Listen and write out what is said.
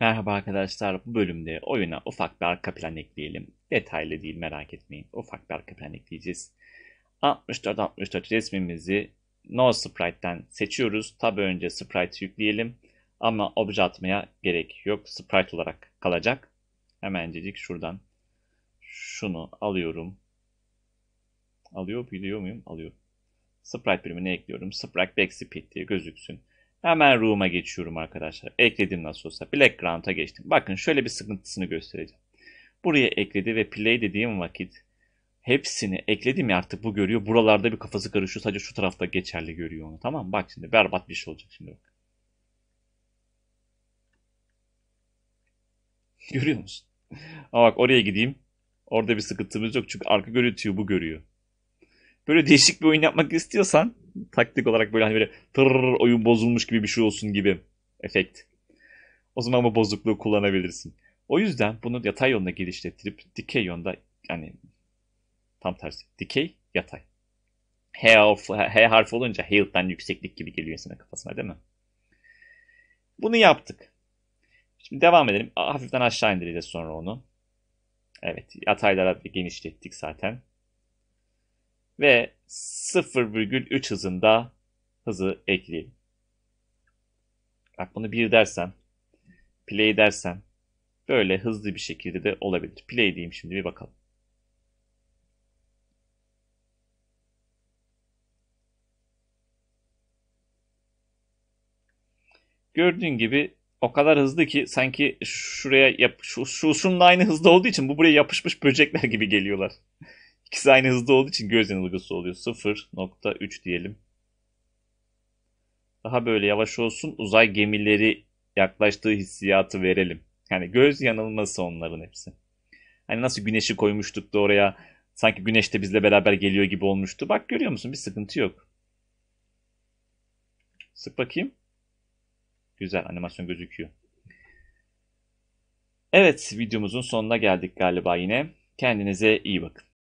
Merhaba arkadaşlar, bu bölümde oyuna ufak bir arka plan ekleyelim. Detaylı değil merak etmeyin, ufak bir arka plan ekleyeceğiz. 64-64 resmimizi No Sprite'den seçiyoruz. Tabi önce Sprite yükleyelim ama obje atmaya gerek yok. Sprite olarak kalacak. Hemencecik şuradan şunu alıyorum. Alıyor, biliyor muyum? Alıyorum. Sprite bölümüne ekliyorum. Sprite Backspeed diye gözüksün. Hemen Room'a geçiyorum arkadaşlar. Ekledim nasıl olsa. Background'a geçtim. Bakın şöyle bir sıkıntısını göstereceğim. Buraya ekledi ve play dediğim vakit hepsini ekledim ya artık bu görüyor. Buralarda bir kafası karışıyor. Sadece şu tarafta geçerli görüyor onu. Tamam mı? Bak şimdi berbat bir şey olacak şimdi bak. Görüyor musun? Ama bak oraya gideyim. Orada bir sıkıntımız yok çünkü arka görüyor, bu görüyor. Böyle değişik bir oyun yapmak istiyorsan taktik olarak böyle hani böyle tırr oyun bozulmuş gibi bir şey olsun gibi efekt. O zaman bu bozukluğu kullanabilirsin. O yüzden bunu yatay yoluna geliştirip dikey yolda yani tam tersi. Dikey, yatay. H, of, H harfi olunca Hale'dan yükseklik gibi geliyor insanın kafasına değil mi? Bunu yaptık. Şimdi devam edelim. Hafiften aşağı indireceğiz sonra onu. Evet yataylara genişlettik zaten ve 0,3 hızında hızı ekleyelim. Bak bunu 1 dersem, play dersem böyle hızlı bir şekilde de olabilir. Play diyeyim şimdi bir bakalım. Gördüğün gibi o kadar hızlı ki sanki şuraya yap şu, şu şunun aynı hızda olduğu için bu buraya yapışmış böcekler gibi geliyorlar. İkisi aynı hızda olduğu için göz yanılgısı oluyor. 0.3 diyelim. Daha böyle yavaş olsun uzay gemileri yaklaştığı hissiyatı verelim. Yani göz yanılması onların hepsi. Hani nasıl güneşi koymuştuk da oraya sanki güneş de bizle beraber geliyor gibi olmuştu. Bak görüyor musun bir sıkıntı yok. Sık bakayım. Güzel animasyon gözüküyor. Evet videomuzun sonuna geldik galiba yine. Kendinize iyi bakın.